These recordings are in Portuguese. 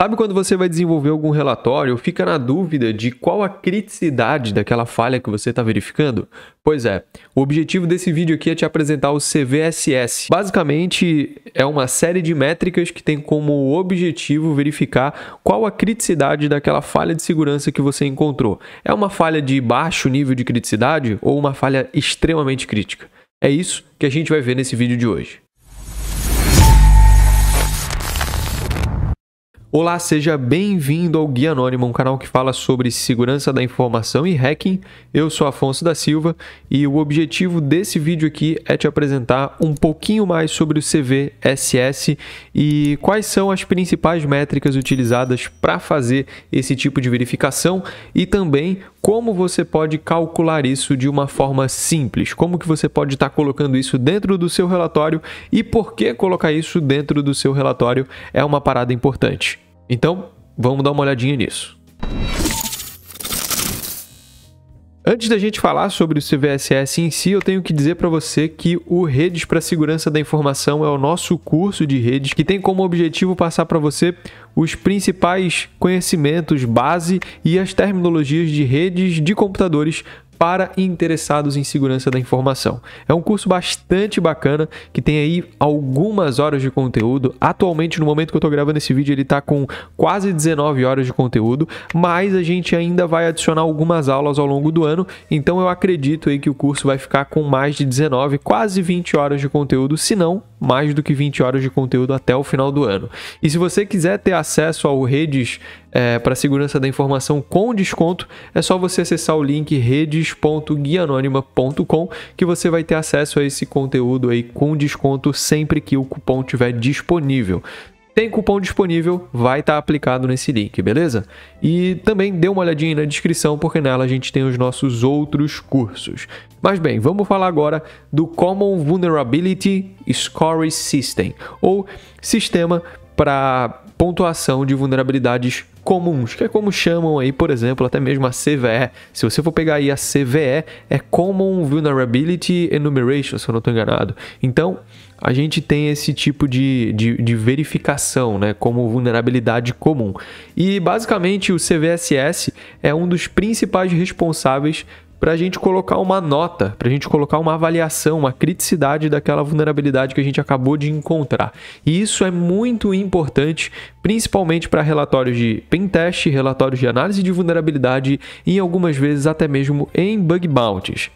Sabe quando você vai desenvolver algum relatório, ou fica na dúvida de qual a criticidade daquela falha que você está verificando? Pois é, o objetivo desse vídeo aqui é te apresentar o CVSS. Basicamente, é uma série de métricas que tem como objetivo verificar qual a criticidade daquela falha de segurança que você encontrou. É uma falha de baixo nível de criticidade ou uma falha extremamente crítica? É isso que a gente vai ver nesse vídeo de hoje. Olá, seja bem-vindo ao Guia Anônimo, um canal que fala sobre segurança da informação e hacking. Eu sou Afonso da Silva e o objetivo desse vídeo aqui é te apresentar um pouquinho mais sobre o CVSS e quais são as principais métricas utilizadas para fazer esse tipo de verificação e também como você pode calcular isso de uma forma simples, como que você pode estar tá colocando isso dentro do seu relatório e por que colocar isso dentro do seu relatório é uma parada importante. Então, vamos dar uma olhadinha nisso. Antes da gente falar sobre o CVSS em si, eu tenho que dizer para você que o Redes para Segurança da Informação é o nosso curso de redes que tem como objetivo passar para você os principais conhecimentos base e as terminologias de redes de computadores para interessados em segurança da informação. É um curso bastante bacana que tem aí algumas horas de conteúdo. Atualmente, no momento que eu estou gravando esse vídeo, ele está com quase 19 horas de conteúdo, mas a gente ainda vai adicionar algumas aulas ao longo do ano. Então eu acredito aí que o curso vai ficar com mais de 19, quase 20 horas de conteúdo, se não mais do que 20 horas de conteúdo até o final do ano. E se você quiser ter acesso ao Redes é, para segurança da informação com desconto, é só você acessar o link redes.guianonima.com que você vai ter acesso a esse conteúdo aí com desconto sempre que o cupom estiver disponível. Tem cupom disponível, vai estar tá aplicado nesse link, beleza? E também dê uma olhadinha na descrição, porque nela a gente tem os nossos outros cursos. Mas bem, vamos falar agora do Common Vulnerability Scoring System, ou sistema para pontuação de vulnerabilidades comuns, que é como chamam aí, por exemplo, até mesmo a CVE. Se você for pegar aí a CVE, é Common Vulnerability Enumeration, se eu não estou enganado. Então, a gente tem esse tipo de, de, de, verificação, né, como vulnerabilidade comum. E basicamente o CVSS é um dos principais responsáveis para a gente colocar uma nota, para a gente colocar uma avaliação, uma criticidade daquela vulnerabilidade que a gente acabou de encontrar. E isso é muito importante, principalmente para relatórios de pentest, relatórios de análise de vulnerabilidade e algumas vezes até mesmo em bug bounties.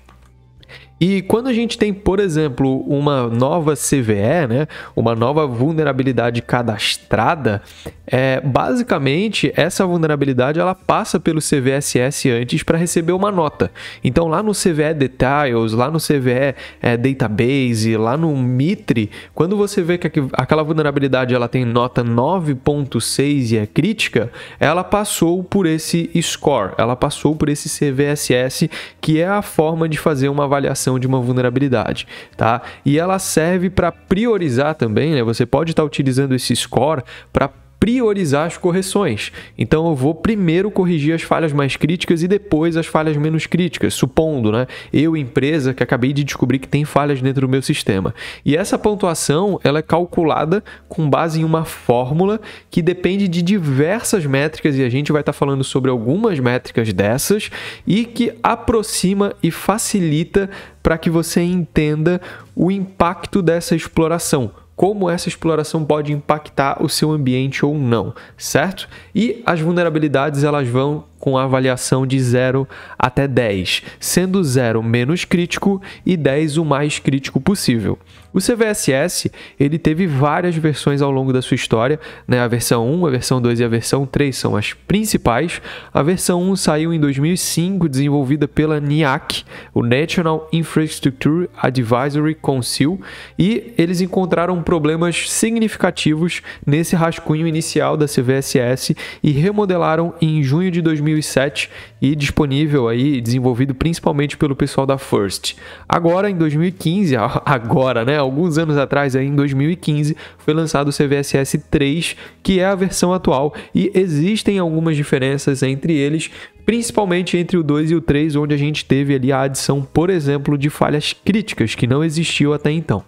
E quando a gente tem, por exemplo, uma nova CVE, né, uma nova vulnerabilidade cadastrada, é, basicamente essa vulnerabilidade ela passa pelo CVSS antes para receber uma nota. Então lá no CVE Details, lá no CVE é, Database, lá no Mitre, quando você vê que aquela vulnerabilidade ela tem nota 9.6 e é crítica, ela passou por esse score, ela passou por esse CVSS, que é a forma de fazer uma avaliação detecção de uma vulnerabilidade, tá? E ela serve para priorizar também, né? Você pode estar tá utilizando esse score para priorizar as correções. Então eu vou primeiro corrigir as falhas mais críticas e depois as falhas menos críticas, supondo, né? Eu, empresa, que acabei de descobrir que tem falhas dentro do meu sistema. E essa pontuação ela é calculada com base em uma fórmula que depende de diversas métricas, e a gente vai estar tá falando sobre algumas métricas dessas, e que aproxima e facilita para que você entenda o impacto dessa exploração como essa exploração pode impactar o seu ambiente ou não, certo? E as vulnerabilidades elas vão com avaliação de 0 até 10, sendo 0 menos crítico e 10 o mais crítico possível. O CVSS ele teve várias versões ao longo da sua história, né? a versão 1, a versão 2 e a versão 3 são as principais. A versão 1 saiu em 2005, desenvolvida pela NIAC, o National Infrastructure Advisory Council, e eles encontraram problemas significativos nesse rascunho inicial da CVSS e remodelaram em junho de 2005 2007 e disponível aí, desenvolvido principalmente pelo pessoal da First. Agora, em 2015, agora, né, alguns anos atrás, aí, em 2015, foi lançado o CVSS 3, que é a versão atual, e existem algumas diferenças entre eles, principalmente entre o 2 e o 3, onde a gente teve ali a adição, por exemplo, de falhas críticas, que não existiu até então.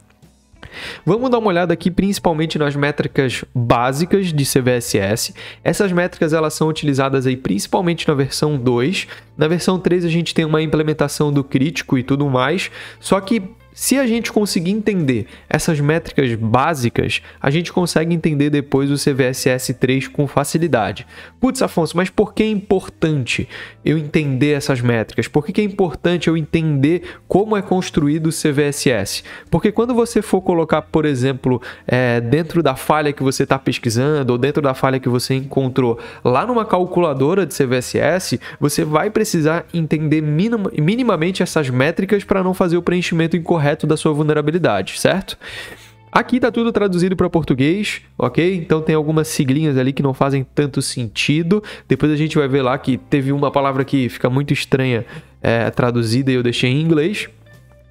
Vamos dar uma olhada aqui principalmente nas métricas básicas de CVSS. Essas métricas elas são utilizadas aí principalmente na versão 2. Na versão 3 a gente tem uma implementação do crítico e tudo mais, só que se a gente conseguir entender essas métricas básicas, a gente consegue entender depois o CVSS 3 com facilidade. Putz, Afonso, mas por que é importante eu entender essas métricas? Por que, é importante eu entender como é construído o CVSS? Porque quando você for colocar, por exemplo, é, dentro da falha que você está pesquisando ou dentro da falha que você encontrou lá numa calculadora de CVSS, você vai precisar entender minim minimamente essas métricas para não fazer o preenchimento incorreto correto da sua vulnerabilidade, certo? Aqui está tudo traduzido para português, ok? Então tem algumas siglinhas ali que não fazem tanto sentido. Depois a gente vai ver lá que teve uma palavra que fica muito estranha é, traduzida e eu deixei em inglês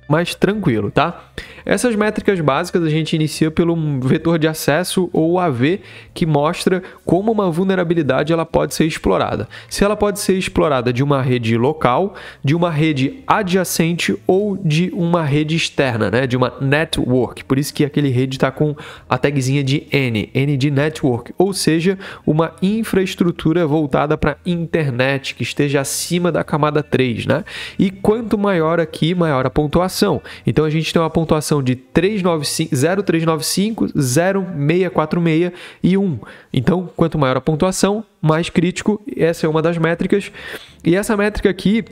mais tranquilo, tá? Essas métricas básicas a gente inicia pelo vetor de acesso ou AV, que mostra como uma vulnerabilidade ela pode ser explorada. Se ela pode ser explorada de uma rede local, de uma rede adjacente ou de uma rede externa, né? De uma network. Por isso que aquele rede está com a tagzinha de N, N de network, ou seja, uma infraestrutura voltada para internet que esteja acima da camada 3, né? E quanto maior aqui, maior a pontuação pontuação. Então a gente tem uma pontuação de 0,395, 0,646 e 1. Então, quanto maior a pontuação, mais crítico. Essa é uma das métricas. E essa métrica aqui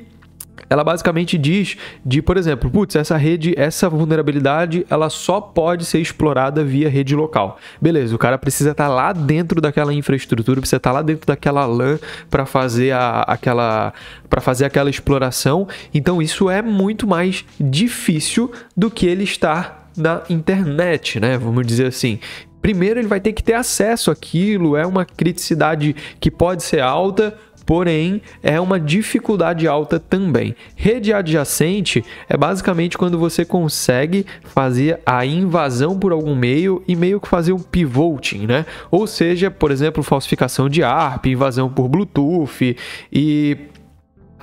ela basicamente diz de, por exemplo, putz, essa rede, essa vulnerabilidade, ela só pode ser explorada via rede local. Beleza, o cara precisa estar tá lá dentro daquela infraestrutura, precisa estar tá lá dentro daquela LAN para fazer a, aquela para fazer aquela exploração. Então isso é muito mais difícil do que ele estar na internet, né? Vamos dizer assim. Primeiro ele vai ter que ter acesso àquilo, é uma criticidade que pode ser alta, porém é uma dificuldade alta também. Rede adjacente é basicamente quando você consegue fazer a invasão por algum meio e meio que fazer um pivoting, né? Ou seja, por exemplo, falsificação de ARP, invasão por Bluetooth e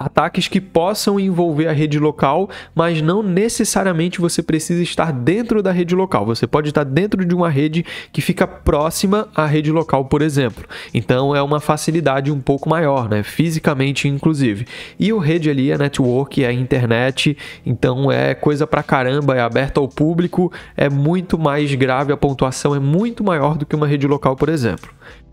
ataques que possam envolver a rede local, mas não necessariamente você precisa estar dentro da rede local. Você pode estar dentro de uma rede que fica próxima à rede local, por exemplo. Então é uma facilidade um pouco maior, né? Fisicamente, inclusive. E o rede ali é network, é internet, então é coisa pra caramba, é aberto ao público, é muito mais grave, a pontuação é muito maior do que uma rede local, por exemplo.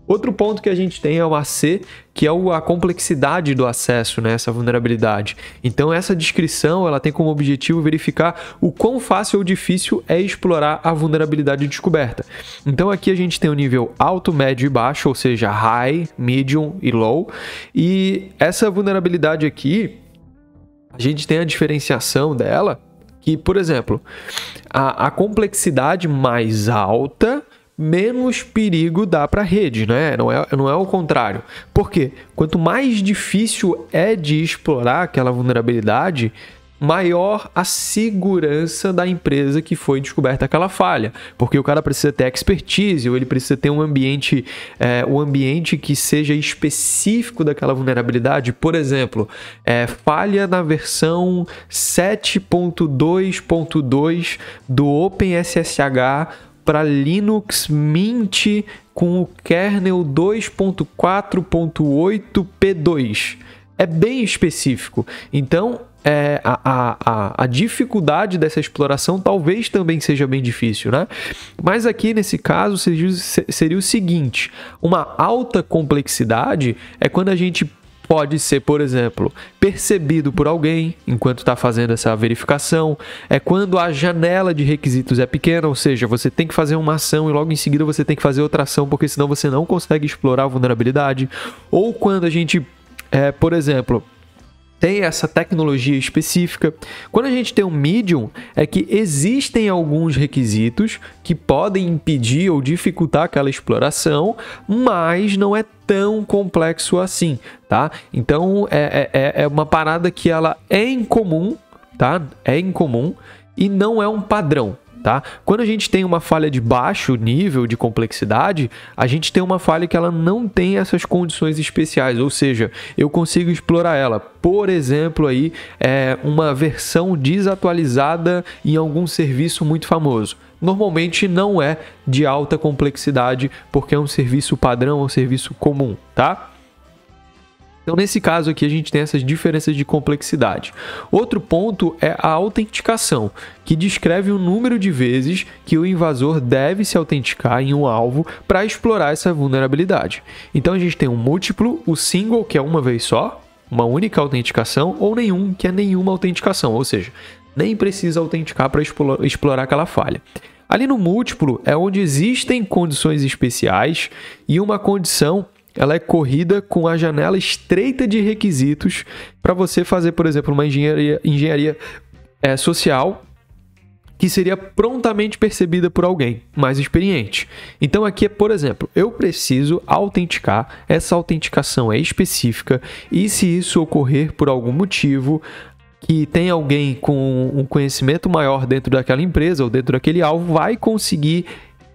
Outro ponto que a gente tem é o AC, que é a complexidade do acesso, né, essa vulnerabilidade. Então essa descrição ela tem como objetivo verificar o quão fácil ou difícil é explorar a vulnerabilidade descoberta. Então aqui a gente tem o nível alto, médio e baixo, ou seja, high, medium e low. E essa vulnerabilidade aqui, a gente tem a diferenciação dela, que por exemplo, a, a complexidade mais alta menos perigo dá para a rede, né? Não é, não é o contrário. Porque quanto mais difícil é de explorar aquela vulnerabilidade, maior a segurança da empresa que foi descoberta aquela falha, porque o cara precisa ter expertise ou ele precisa ter um ambiente, é, um ambiente que seja específico daquela vulnerabilidade. Por exemplo, é, falha na versão 7.2.2 do OpenSSH para Linux Mint com o kernel 2.4.8p2. É bem específico. Então, é, a, a, a, dificuldade dessa exploração talvez também seja bem difícil, né? Mas aqui nesse caso seria, seria o seguinte: uma alta complexidade é quando a gente pode ser, por exemplo, percebido por alguém enquanto está fazendo essa verificação, é quando a janela de requisitos é pequena, ou seja, você tem que fazer uma ação e logo em seguida você tem que fazer outra ação, porque senão você não consegue explorar a vulnerabilidade, ou quando a gente, é, por exemplo, tem essa tecnologia específica. Quando a gente tem um medium, é que existem alguns requisitos que podem impedir ou dificultar aquela exploração, mas não é tão complexo assim, tá? Então é, é, é, é uma parada que ela é incomum, tá? É incomum e não é um padrão. Tá? Quando a gente tem uma falha de baixo nível de complexidade, a gente tem uma falha que ela não tem essas condições especiais, ou seja, eu consigo explorar ela. Por exemplo, aí é uma versão desatualizada em algum serviço muito famoso. Normalmente não é de alta complexidade, porque é um serviço padrão, é um serviço comum, tá? Então, nesse caso aqui, a gente tem essas diferenças de complexidade. Outro ponto é a autenticação, que descreve o número de vezes que o invasor deve se autenticar em um alvo para explorar essa vulnerabilidade. Então, a gente tem um múltiplo, o single, que é uma vez só, uma única autenticação, ou nenhum, que é nenhuma autenticação, ou seja, nem precisa autenticar para explorar aquela falha. Ali no múltiplo é onde existem condições especiais e uma condição ela é corrida com a janela estreita de requisitos para você fazer, por exemplo, uma engenharia, engenharia é, social que seria prontamente percebida por alguém mais experiente. Então aqui é, por exemplo, eu preciso autenticar, essa autenticação é específica e se isso ocorrer por algum motivo, que tem alguém com um conhecimento maior dentro daquela empresa ou dentro daquele alvo vai conseguir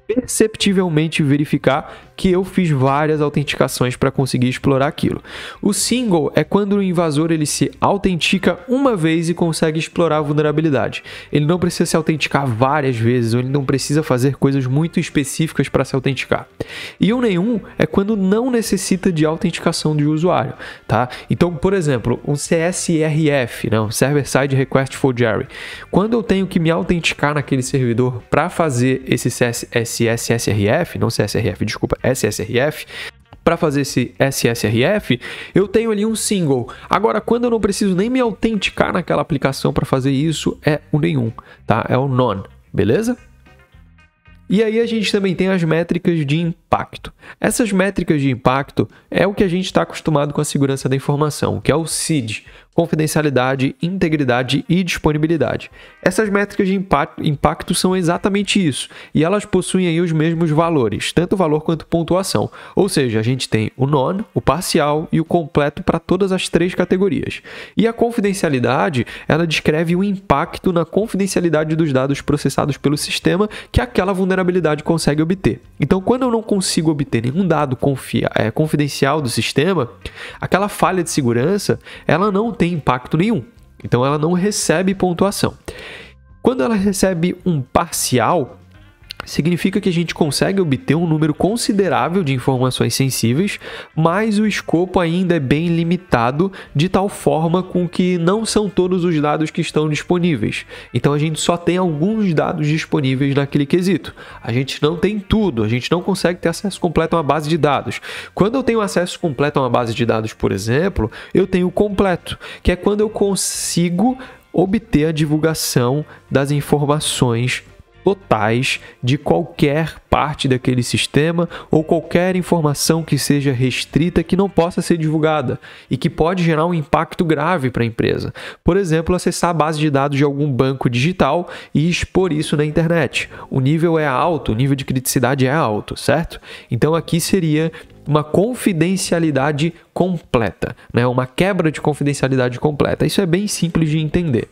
perceptivelmente verificar que eu fiz várias autenticações para conseguir explorar aquilo. O single é quando o invasor ele se autentica uma vez e consegue explorar a vulnerabilidade. Ele não precisa se autenticar várias vezes, ou ele não precisa fazer coisas muito específicas para se autenticar. E o nenhum é quando não necessita de autenticação de usuário, tá? Então, por exemplo, um CSRF, não, né? Server Side Request for Jerry. Quando eu tenho que me autenticar naquele servidor para fazer esse CS, SSRF, não CSRF, desculpa, SSRF, para fazer esse SSRF, eu tenho ali um single. Agora, quando eu não preciso nem me autenticar naquela aplicação para fazer isso, é o nenhum, tá? É o none, beleza? E aí a gente também tem as métricas de impacto. Essas métricas de impacto é o que a gente está acostumado com a segurança da informação, que é o CID, confidencialidade, integridade e disponibilidade. Essas métricas de impacto, são exatamente isso, e elas possuem aí os mesmos valores, tanto valor quanto pontuação. Ou seja, a gente tem o non, o parcial e o completo para todas as três categorias. E a confidencialidade, ela descreve o impacto na confidencialidade dos dados processados pelo sistema que aquela vulnerabilidade consegue obter. Então, quando eu não consigo consigo obter nenhum dado é, confidencial do sistema, aquela falha de segurança ela não tem impacto nenhum. Então ela não recebe pontuação. Quando ela recebe um parcial, significa que a gente consegue obter um número considerável de informações sensíveis, mas o escopo ainda é bem limitado, de tal forma com que não são todos os dados que estão disponíveis. Então a gente só tem alguns dados disponíveis naquele quesito. A gente não tem tudo, a gente não consegue ter acesso completo a uma base de dados. Quando eu tenho acesso completo a uma base de dados, por exemplo, eu tenho completo, que é quando eu consigo obter a divulgação das informações totais de qualquer parte daquele sistema ou qualquer informação que seja restrita que não possa ser divulgada e que pode gerar um impacto grave para a empresa. Por exemplo, acessar a base de dados de algum banco digital e expor isso na internet. O nível é alto, o nível de criticidade é alto, certo? Então aqui seria uma confidencialidade completa, né? uma quebra de confidencialidade completa. Isso é bem simples de entender.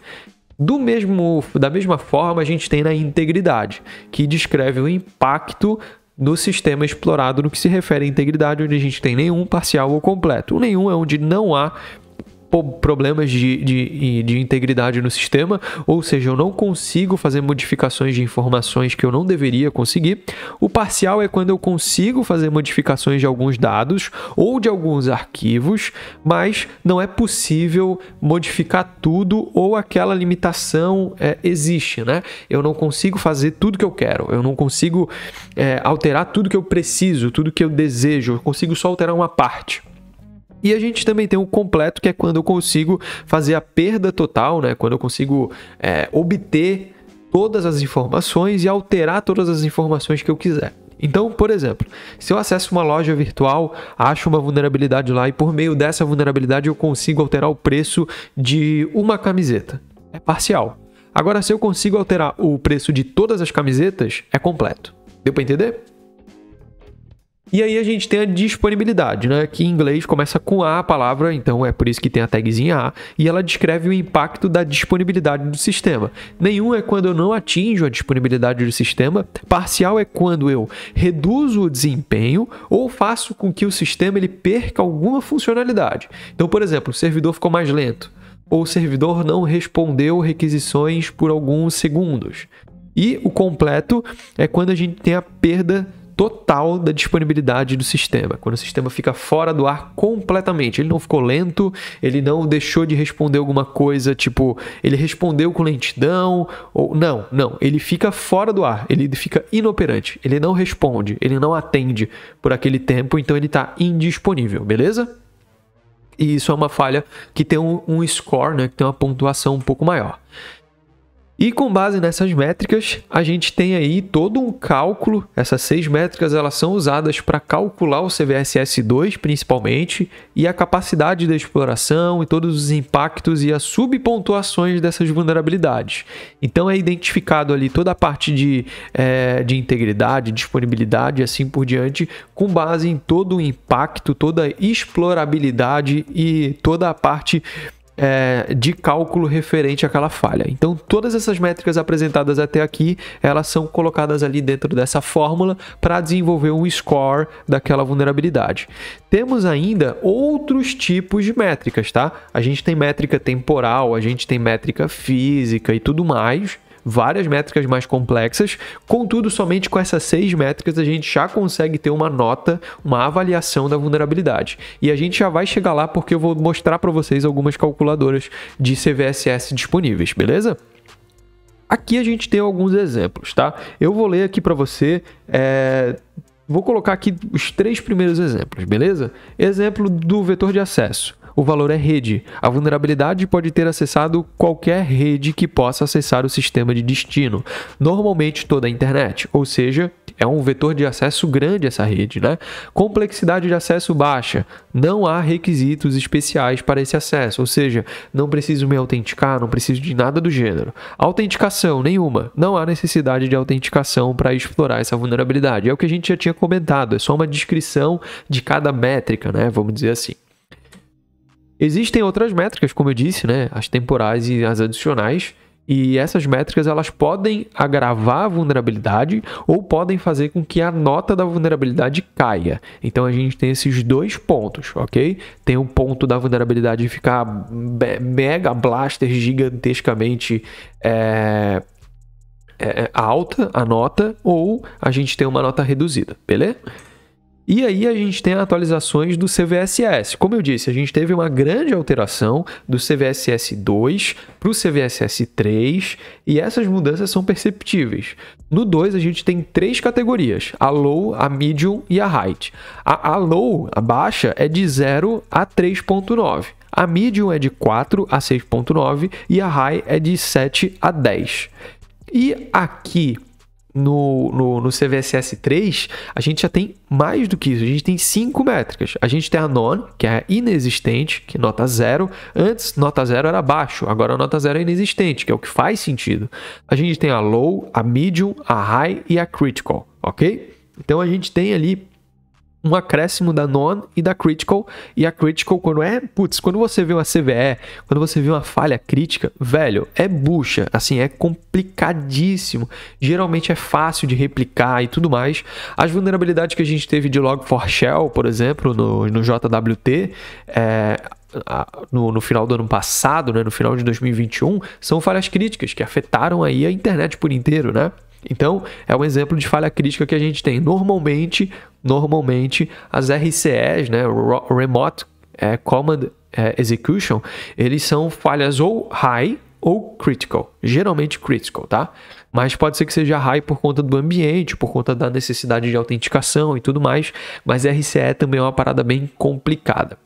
Do mesmo, da mesma forma, a gente tem na integridade, que descreve o impacto no sistema explorado no que se refere à integridade, onde a gente tem nenhum parcial ou completo. O nenhum é onde não há problemas de, de, de integridade no sistema, ou seja, eu não consigo fazer modificações de informações que eu não deveria conseguir. O parcial é quando eu consigo fazer modificações de alguns dados ou de alguns arquivos, mas não é possível modificar tudo ou aquela limitação é, existe, né? Eu não consigo fazer tudo que eu quero, eu não consigo é, alterar tudo que eu preciso, tudo que eu desejo, eu consigo só alterar uma parte. E a gente também tem o completo, que é quando eu consigo fazer a perda total, né? Quando eu consigo é, obter todas as informações e alterar todas as informações que eu quiser. Então, por exemplo, se eu acesso uma loja virtual, acho uma vulnerabilidade lá e por meio dessa vulnerabilidade eu consigo alterar o preço de uma camiseta. É parcial. Agora, se eu consigo alterar o preço de todas as camisetas, é completo. Deu para entender? E aí a gente tem a disponibilidade, né? Que em inglês começa com A a palavra, então é por isso que tem a tagzinha A, e ela descreve o impacto da disponibilidade do sistema. Nenhum é quando eu não atinjo a disponibilidade do sistema, parcial é quando eu reduzo o desempenho ou faço com que o sistema ele perca alguma funcionalidade. Então, por exemplo, o servidor ficou mais lento ou o servidor não respondeu requisições por alguns segundos. E o completo é quando a gente tem a perda total da disponibilidade do sistema. Quando o sistema fica fora do ar completamente, ele não ficou lento, ele não deixou de responder alguma coisa, tipo, ele respondeu com lentidão, ou não, não, ele fica fora do ar, ele fica inoperante, ele não responde, ele não atende por aquele tempo, então ele está indisponível, beleza? E isso é uma falha que tem um, um score, né, que tem uma pontuação um pouco maior. E com base nessas métricas, a gente tem aí todo um cálculo. Essas seis métricas elas são usadas para calcular o CVSS2 principalmente e a capacidade da exploração e todos os impactos e as subpontuações dessas vulnerabilidades. Então é identificado ali toda a parte de, é, de integridade, disponibilidade e assim por diante, com base em todo o impacto, toda a explorabilidade e toda a parte é, de cálculo referente àquela falha. Então, todas essas métricas apresentadas até aqui, elas são colocadas ali dentro dessa fórmula para desenvolver um score daquela vulnerabilidade. Temos ainda outros tipos de métricas, tá? A gente tem métrica temporal, a gente tem métrica física e tudo mais várias métricas mais complexas. Contudo, somente com essas seis métricas a gente já consegue ter uma nota, uma avaliação da vulnerabilidade. E a gente já vai chegar lá porque eu vou mostrar para vocês algumas calculadoras de CVSS disponíveis, beleza? Aqui a gente tem alguns exemplos, tá? Eu vou ler aqui para você. É... Vou colocar aqui os três primeiros exemplos, beleza? Exemplo do vetor de acesso o valor é rede. A vulnerabilidade pode ter acessado qualquer rede que possa acessar o sistema de destino, normalmente toda a internet, ou seja, é um vetor de acesso grande essa rede, né? Complexidade de acesso baixa. Não há requisitos especiais para esse acesso, ou seja, não preciso me autenticar, não preciso de nada do gênero. Autenticação nenhuma. Não há necessidade de autenticação para explorar essa vulnerabilidade. É o que a gente já tinha comentado, é só uma descrição de cada métrica, né? Vamos dizer assim. Existem outras métricas, como eu disse, né? As temporais e as adicionais. E essas métricas elas podem agravar a vulnerabilidade ou podem fazer com que a nota da vulnerabilidade caia. Então a gente tem esses dois pontos, ok? Tem o ponto da vulnerabilidade ficar mega blaster gigantescamente é, é, é, alta a nota ou a gente tem uma nota reduzida, beleza? E aí a gente tem atualizações do CVSS. Como eu disse, a gente teve uma grande alteração do CVSS 2 para o CVSS 3 e essas mudanças são perceptíveis. No 2 a gente tem três categorias: a low, a medium e a height. A, a low, a baixa, é de 0 a 3.9. A medium é de 4 a 6.9 e a high é de 7 a 10. E aqui no, no, no CVSS 3, a gente já tem mais do que isso. A gente tem cinco métricas. A gente tem a non, que é inexistente, que é nota zero. Antes, nota zero era baixo, agora nota zero é inexistente, que é o que faz sentido. A gente tem a low, a medium, a high e a critical, ok? Então a gente tem ali um acréscimo da non e da critical. E a critical, quando é. Putz, quando você vê uma CVE, quando você vê uma falha crítica, velho, é bucha. Assim, é complicadíssimo. Geralmente é fácil de replicar e tudo mais. As vulnerabilidades que a gente teve de Log4Shell, por exemplo, no, no JWT, é, no, no, final do ano passado, né, no final de 2021, são falhas críticas que afetaram aí a internet por inteiro, né? Então, é um exemplo de falha crítica que a gente tem. Normalmente, normalmente as RCEs, né, Remote é, Command é, Execution, eles são falhas ou high ou critical, geralmente critical, tá? Mas pode ser que seja high por conta do ambiente, por conta da necessidade de autenticação e tudo mais, mas RCE também é uma parada bem complicada.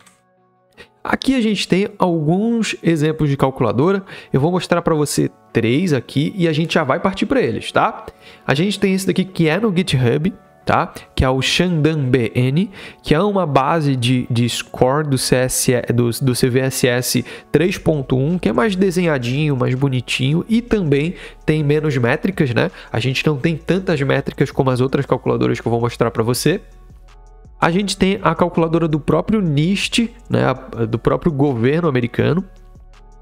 Aqui a gente tem alguns exemplos de calculadora. Eu vou mostrar para você três aqui e a gente já vai partir para eles, tá? A gente tem esse daqui que é no GitHub, tá? Que é o Shandan BN, que é uma base de, de score do, do, do CVSS 3.1, que é mais desenhadinho, mais bonitinho e também tem menos métricas, né? A gente não tem tantas métricas como as outras calculadoras que eu vou mostrar para você. A gente tem a calculadora do próprio NIST, né, do próprio governo americano,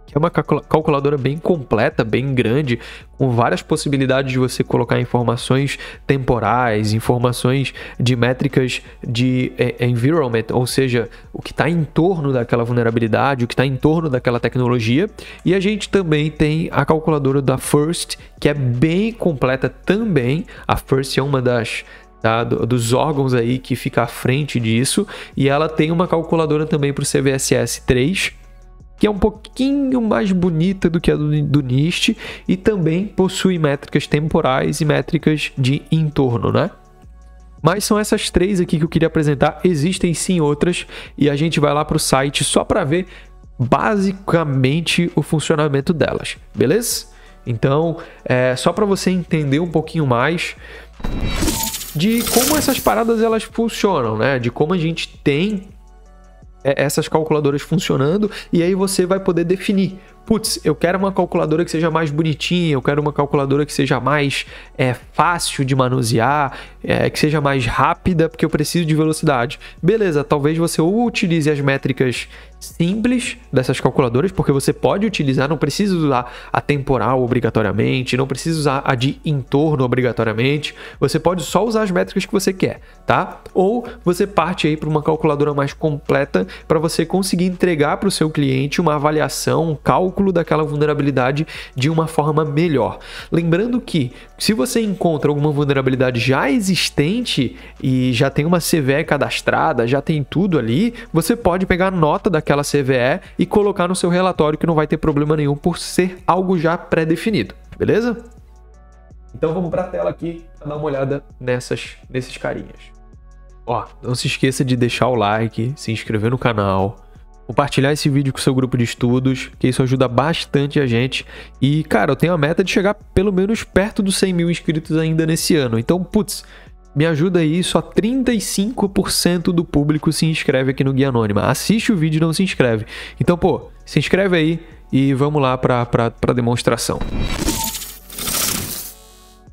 que é uma calculadora bem completa, bem grande, com várias possibilidades de você colocar informações temporais, informações de métricas de é, é, environment, ou seja, o que está em torno daquela vulnerabilidade, o que está em torno daquela tecnologia. E a gente também tem a calculadora da First, que é bem completa também. A First é uma das tá? dos órgãos aí que fica à frente disso. E ela tem uma calculadora também para o CVSS 3, que é um pouquinho mais bonita do que a do, do NIST e também possui métricas temporais e métricas de entorno, né? Mas são essas três aqui que eu queria apresentar. Existem sim outras e a gente vai lá para o site só para ver basicamente o funcionamento delas, beleza? Então, é só para você entender um pouquinho mais de como essas paradas elas funcionam, né? De como a gente tem é, essas calculadoras funcionando e aí você vai poder definir putz, eu quero uma calculadora que seja mais bonitinha, eu quero uma calculadora que seja mais é, fácil de manusear, é, que seja mais rápida, porque eu preciso de velocidade. Beleza, talvez você ou utilize as métricas simples dessas calculadoras, porque você pode utilizar, não precisa usar a temporal obrigatoriamente, não precisa usar a de entorno obrigatoriamente, você pode só usar as métricas que você quer, tá? Ou você parte aí para uma calculadora mais completa para você conseguir entregar para o seu cliente uma avaliação, um cálculo cálculo daquela vulnerabilidade de uma forma melhor. Lembrando que se você encontra alguma vulnerabilidade já existente e já tem uma CVE cadastrada, já tem tudo ali, você pode pegar nota daquela CVE e colocar no seu relatório que não vai ter problema nenhum por ser algo já pré-definido, beleza? Então vamos para a tela aqui para dar uma olhada nessas, nesses carinhas. Ó, não se esqueça de deixar o like, se inscrever no canal, compartilhar esse vídeo com seu grupo de estudos, que isso ajuda bastante a gente. E, cara, eu tenho a meta de chegar pelo menos perto dos 100 mil inscritos ainda nesse ano. Então, putz, me ajuda aí, só 35% do público se inscreve aqui no Guia Anônima. Assiste o vídeo e não se inscreve. Então, pô, se inscreve aí e vamos lá para a demonstração.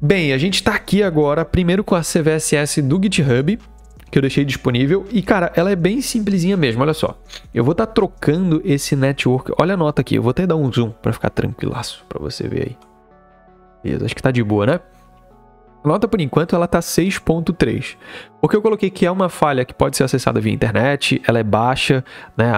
Bem, a gente está aqui agora, primeiro com a CVSS do GitHub, que eu deixei disponível. E, cara, ela é bem simplesinha mesmo, olha só. Eu vou estar tá trocando esse network. Olha a nota aqui, eu vou até dar um zoom para ficar tranquilaço para você ver aí. Beleza, acho que tá de boa, né? nota por enquanto ela está 6.3. Porque eu coloquei que é uma falha que pode ser acessada via internet, ela é baixa, né? A,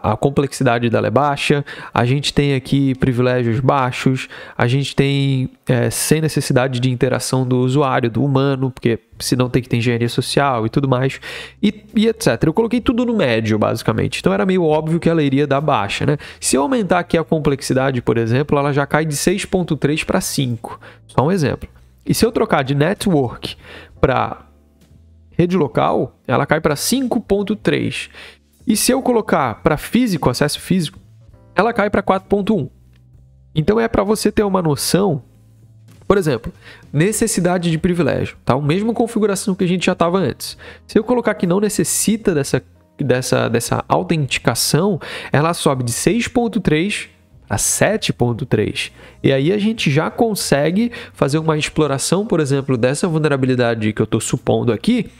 a, a, complexidade dela é baixa, a gente tem aqui privilégios baixos, a gente tem é, sem necessidade de interação do usuário, do humano, porque senão tem que ter engenharia social e tudo mais, e, e etc. Eu coloquei tudo no médio, basicamente. Então era meio óbvio que ela iria dar baixa, né? Se eu aumentar aqui a complexidade, por exemplo, ela já cai de 6.3 para 5. Só um exemplo. E se eu trocar de network para rede local, ela cai para 5.3. E se eu colocar para físico, acesso físico, ela cai para 4.1. Então é para você ter uma noção, por exemplo, necessidade de privilégio, tá? A mesma configuração que a gente já estava antes. Se eu colocar que não necessita dessa dessa dessa autenticação, ela sobe de 6.3 a 7.3. E aí a gente já consegue fazer uma exploração, por exemplo, dessa vulnerabilidade que eu estou supondo aqui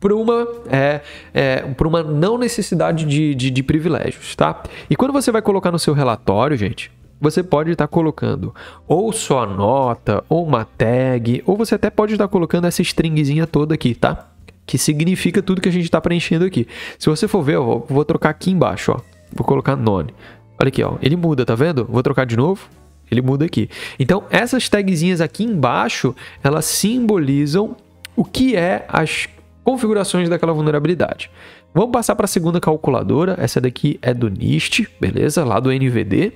para uma, é, é, por uma não necessidade de, de, de privilégios, tá? E quando você vai colocar no seu relatório, gente, você pode estar tá colocando ou só a nota, ou uma tag, ou você até pode estar tá colocando essa stringzinha toda aqui, tá? Que significa tudo que a gente está preenchendo aqui. Se você for ver, eu vou, vou trocar aqui embaixo, ó. Vou colocar none. Olha aqui, ó. Ele muda, tá vendo? Vou trocar de novo. Ele muda aqui. Então, essas tagzinhas aqui embaixo, elas simbolizam o que é as configurações daquela vulnerabilidade. Vamos passar para a segunda calculadora. Essa daqui é do NIST, beleza? Lá do NVD.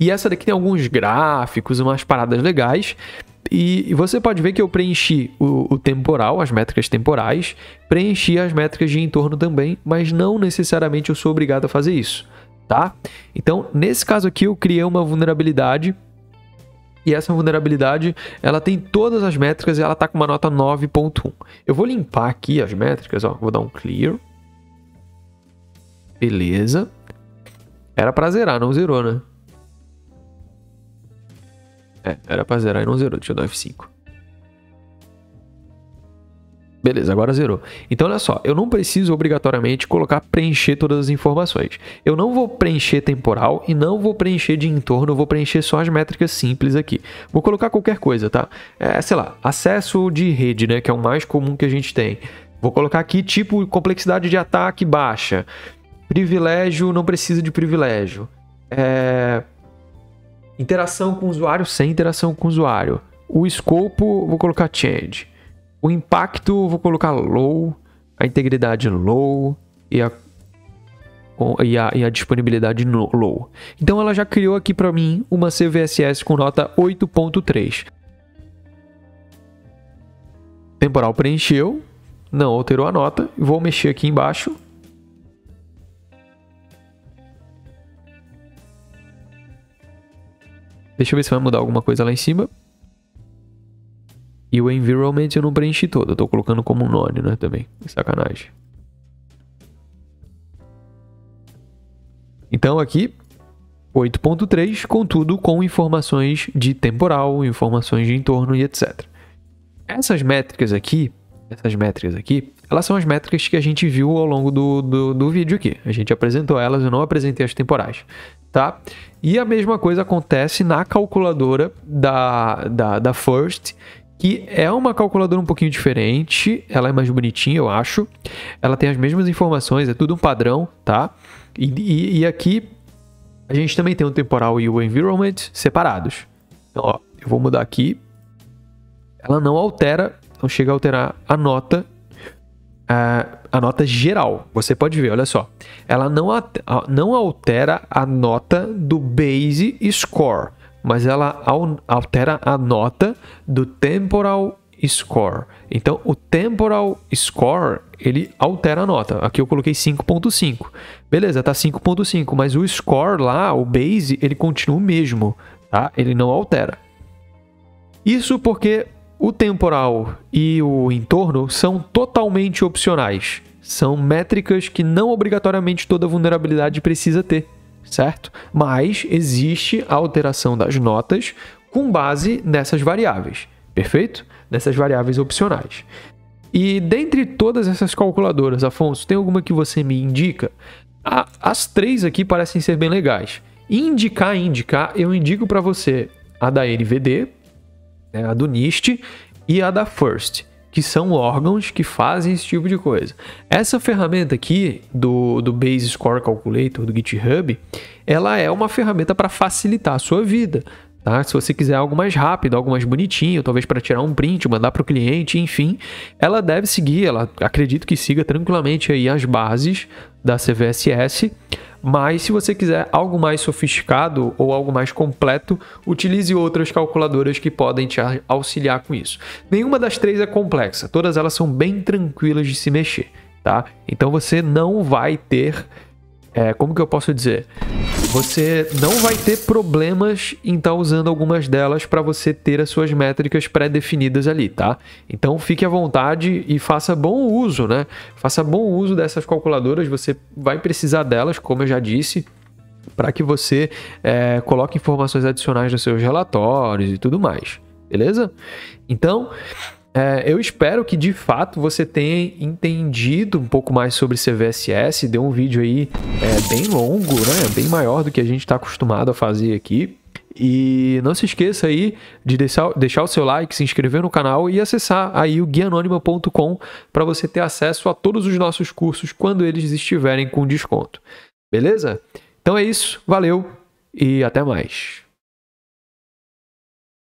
E essa daqui tem alguns gráficos, umas paradas legais. E você pode ver que eu preenchi o, o, temporal, as métricas temporais, preenchi as métricas de entorno também, mas não necessariamente eu sou obrigado a fazer isso tá? Então, nesse caso aqui, eu criei uma vulnerabilidade e essa vulnerabilidade, ela tem todas as métricas e ela tá com uma nota 9.1. Eu vou limpar aqui as métricas, ó, vou dar um clear. Beleza. Era pra zerar, não zerou, né? É, era pra zerar e não zerou. Deixa eu dar um F5. Beleza, agora zerou. Então, olha só, eu não preciso obrigatoriamente colocar preencher todas as informações. Eu não vou preencher temporal e não vou preencher de entorno, vou preencher só as métricas simples aqui. Vou colocar qualquer coisa, tá? É, sei lá, acesso de rede, né, que é o mais comum que a gente tem. Vou colocar aqui tipo complexidade de ataque baixa. Privilégio não precisa de privilégio. É... Interação com o usuário sem interação com o usuário. O escopo, vou colocar change. O impacto, vou colocar low, a integridade low e a, e a, e a disponibilidade low. Então ela já criou aqui para mim uma CVSS com nota 8.3. Temporal preencheu, não alterou a nota. Vou mexer aqui embaixo. Deixa eu ver se vai mudar alguma coisa lá em cima. E o environment eu não preenchi todo, eu tô colocando como none, né, também. Sacanagem. Então aqui, 8.3, contudo com informações de temporal, informações de entorno e etc. Essas métricas aqui, essas métricas aqui, elas são as métricas que a gente viu ao longo do, do, do vídeo aqui. A gente apresentou elas, eu não apresentei as temporais, tá? E a mesma coisa acontece na calculadora da, da, da FIRST que é uma calculadora um pouquinho diferente, ela é mais bonitinha, eu acho. Ela tem as mesmas informações, é tudo um padrão, tá? E, e, e aqui a gente também tem o temporal e o environment separados. Então, ó, eu vou mudar aqui. Ela não altera, não chega a alterar a nota, a, a nota geral. Você pode ver, olha só. Ela não, a, não altera a nota do base score mas ela altera a nota do temporal score. Então, o temporal score, ele altera a nota. Aqui eu coloquei 5.5. Beleza, tá 5.5, mas o score lá, o base, ele continua o mesmo, tá? Ele não altera. Isso porque o temporal e o entorno são totalmente opcionais. São métricas que não obrigatoriamente toda vulnerabilidade precisa ter certo? Mas existe a alteração das notas com base nessas variáveis, perfeito? Nessas variáveis opcionais. E dentre todas essas calculadoras, Afonso, tem alguma que você me indica? as três aqui parecem ser bem legais. Indicar, indicar, eu indico para você a da NVD, né, a do NIST e a da FIRST que são órgãos que fazem esse tipo de coisa. Essa ferramenta aqui do, do Base Score Calculator do GitHub, ela é uma ferramenta para facilitar a sua vida. Tá? Se você quiser algo mais rápido, algo mais bonitinho, talvez para tirar um print, mandar para o cliente, enfim, ela deve seguir, ela acredito que siga tranquilamente aí as bases da CVSS, mas se você quiser algo mais sofisticado ou algo mais completo, utilize outras calculadoras que podem te auxiliar com isso. Nenhuma das três é complexa, todas elas são bem tranquilas de se mexer, tá? Então você não vai ter, é, como que eu posso dizer? você não vai ter problemas em estar tá usando algumas delas para você ter as suas métricas pré-definidas ali, tá? Então fique à vontade e faça bom uso, né? Faça bom uso dessas calculadoras, você vai precisar delas, como eu já disse para que você é, coloque informações adicionais nos seus relatórios e tudo mais, beleza? Então, é, eu espero que de fato você tenha entendido um pouco mais sobre CVSS. Deu um vídeo aí é, bem longo, né? Bem maior do que a gente está acostumado a fazer aqui. E não se esqueça aí de deixar, deixar o seu like, se inscrever no canal e acessar aí o guianônima.com para você ter acesso a todos os nossos cursos quando eles estiverem com desconto. Beleza? Então é isso, valeu e até mais.